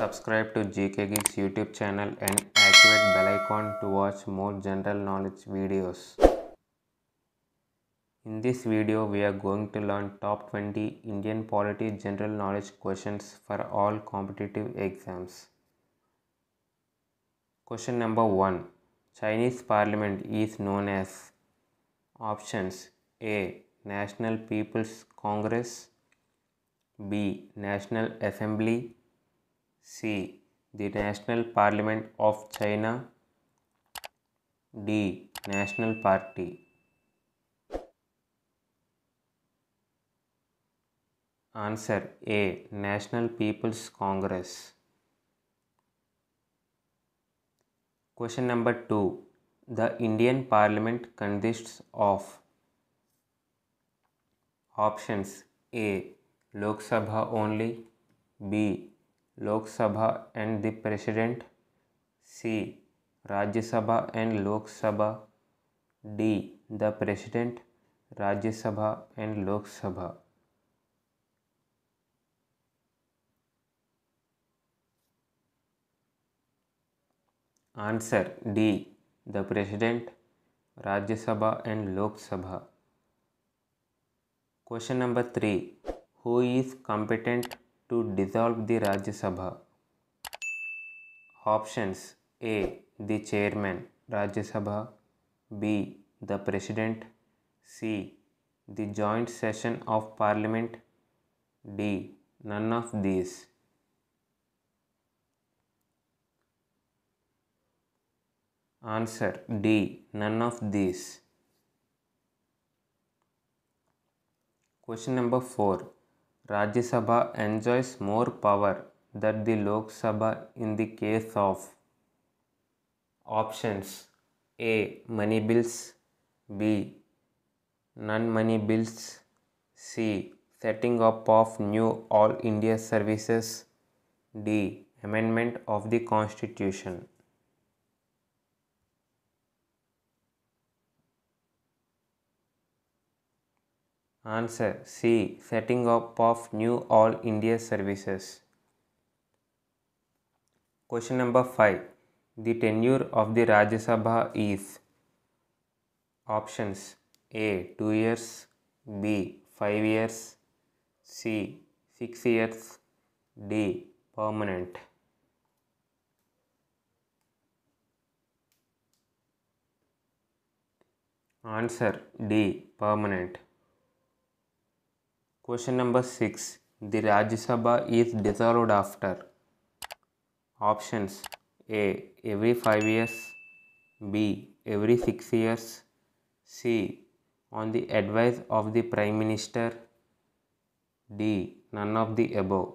Subscribe to GK Geeks YouTube channel and activate bell icon to watch more general knowledge videos. In this video, we are going to learn top 20 Indian polity general knowledge questions for all competitive exams. Question number 1. Chinese parliament is known as Options A. National People's Congress B. National Assembly C. The National Parliament of China. D. National Party. Answer A. National People's Congress. Question number 2. The Indian Parliament consists of Options A. Lok Sabha only B. Lok Sabha and the President. C. Rajya Sabha and Lok Sabha. D. The President, Rajya Sabha and Lok Sabha. Answer D. The President, Rajya Sabha and Lok Sabha. Question number 3. Who is competent to dissolve the Rajya Sabha? Options A. The Chairman Rajya Sabha B. The President C. The Joint Session of Parliament D. None of these. Answer D. None of these. Question number 4. Rajya Sabha enjoys more power than the Lok Sabha in the case of options A. Money bills B. Non-money bills C. Setting up of new All India services D. Amendment of the Constitution Answer C. Setting up of new All India services. Question number 5. The tenure of the Rajya Sabha is Options A. 2 years B. 5 years C. 6 years D. Permanent Answer D. Permanent Question number 6. The Raj Sabha is dissolved after options A. Every 5 years B. Every 6 years C. On the advice of the Prime Minister D. None of the above.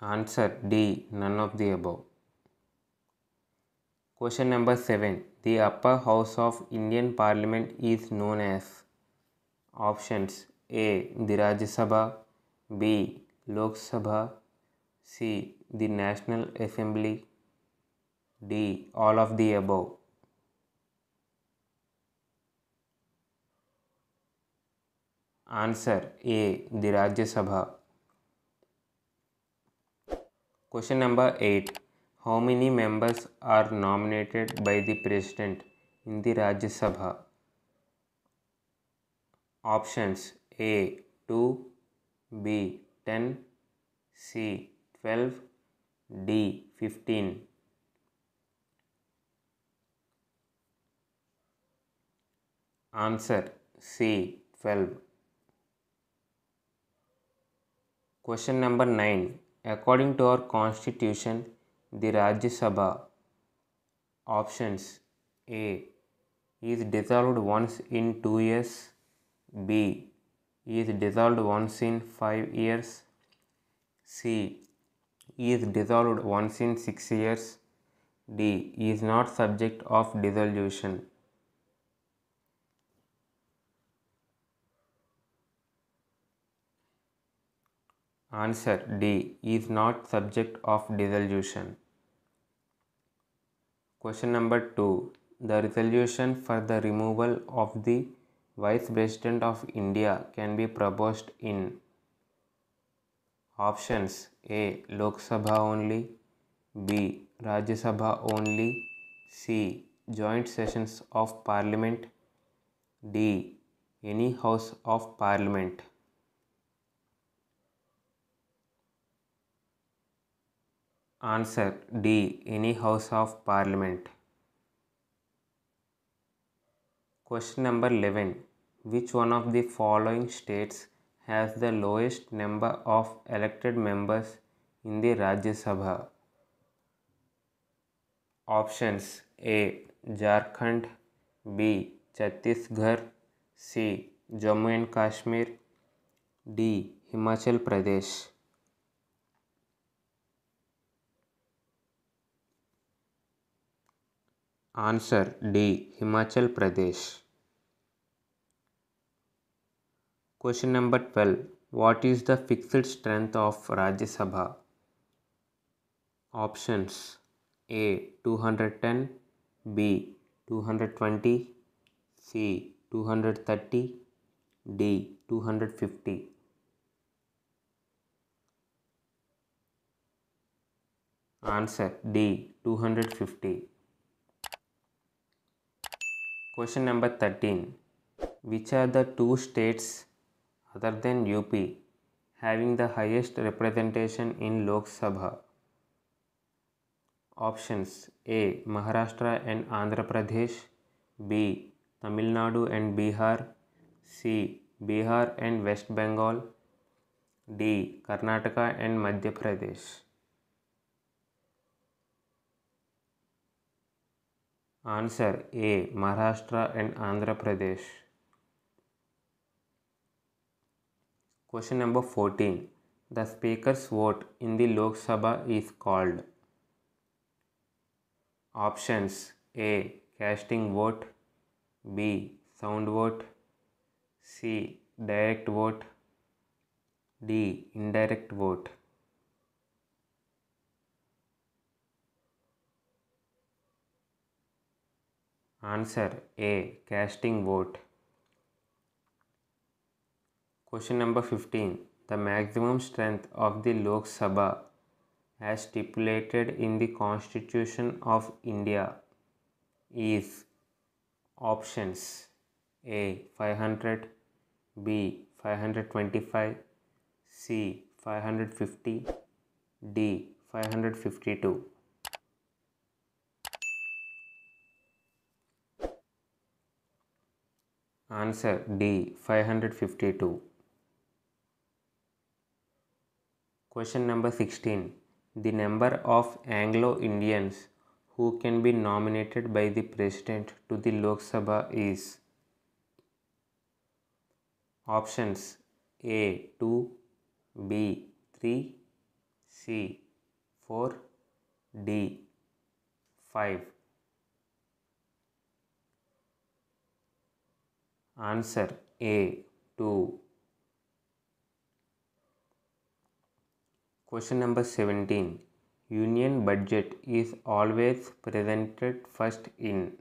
Answer D. None of the above. Question number 7. The upper house of Indian Parliament is known as options A. The Rajya Sabha B. Lok Sabha C. The National Assembly D. All of the above. Answer A. The Rajya Sabha. Question number 8. How many members are nominated by the President in the Rajya Sabha? Options A 2, B 10, C 12, D 15. Answer C 12. Question number 9. According to our constitution, the Rajya Sabha. Options A is dissolved once in 2 years, B is dissolved once in 5 years, C is dissolved once in 6 years, D is not subject of dissolution. Answer D is not subject of dissolution. Question number 2. The resolution for the removal of the Vice President of India can be proposed in options A. Lok Sabha only B. Rajya Sabha only C. Joint sessions of Parliament D. Any House of Parliament Answer D. Any House of Parliament. Question number 11. Which one of the following states has the lowest number of elected members in the Rajya Sabha? Options A. Jharkhand B. Chhattisgarh C. Jammu and Kashmir D. Himachal Pradesh answer D Himachal Pradesh Question number 12. What is the fixed strength of Rajya Sabha? Options A 210, B 220, C 230, D 250. Answer D 250. Question number 13. Which are the two states other than UP having the highest representation in Lok Sabha? Options A. Maharashtra and Andhra Pradesh B. Tamil Nadu and Bihar C. Bihar and West Bengal D. Karnataka and Madhya Pradesh Answer A. Maharashtra and Andhra Pradesh. Question number 14. The Speaker's vote in the Lok Sabha is called. Options A. Casting vote, B. Sound vote, C. Direct vote, D. Indirect vote. Answer A. Casting vote. Question number 15. The maximum strength of the Lok Sabha as stipulated in the Constitution of India is options A 500 B 525 C 550 D 552 answer D 552. Question number 16. The number of Anglo Indians who can be nominated by the President to the Lok Sabha is Options A 2, B 3, C 4, D 5. Answer A 2. Question number 17. Union budget is always presented first in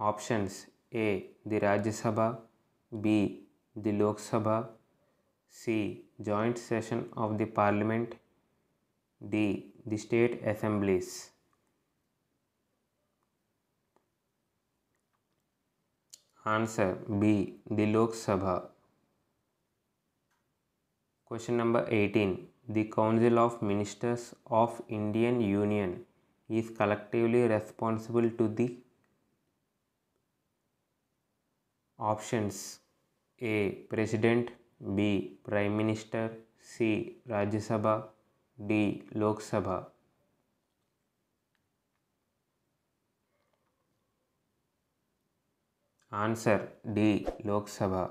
options A. The Rajya Sabha B. The Lok Sabha C. Joint session of the Parliament D. The State Assemblies Answer B. The Lok Sabha. Question number 18. The Council of Ministers of Indian Union is collectively responsible to the options A. President B. Prime Minister C. Rajya Sabha D. Lok Sabha answer D Lok Sabha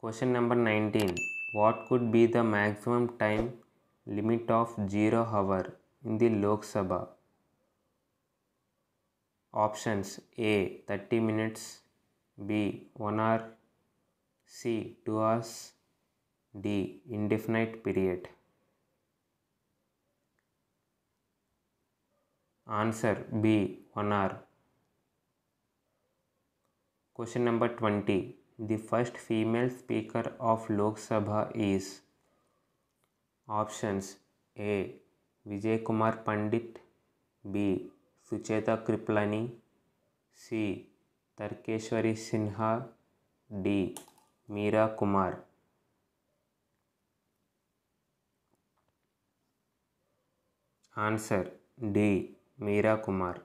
question number ninety what could be the maximum time limit of zero hour in the Lok Sabha options A thirty minutes B one hour C two hours D indefinite period answer B one hour question number twenty the first female speaker of Lok Sabha is options A Vijay Kumar Pandit B Sucheta Kripalani C Tarkeshwari Sinha D Meera Kumar answer D Meera Kumar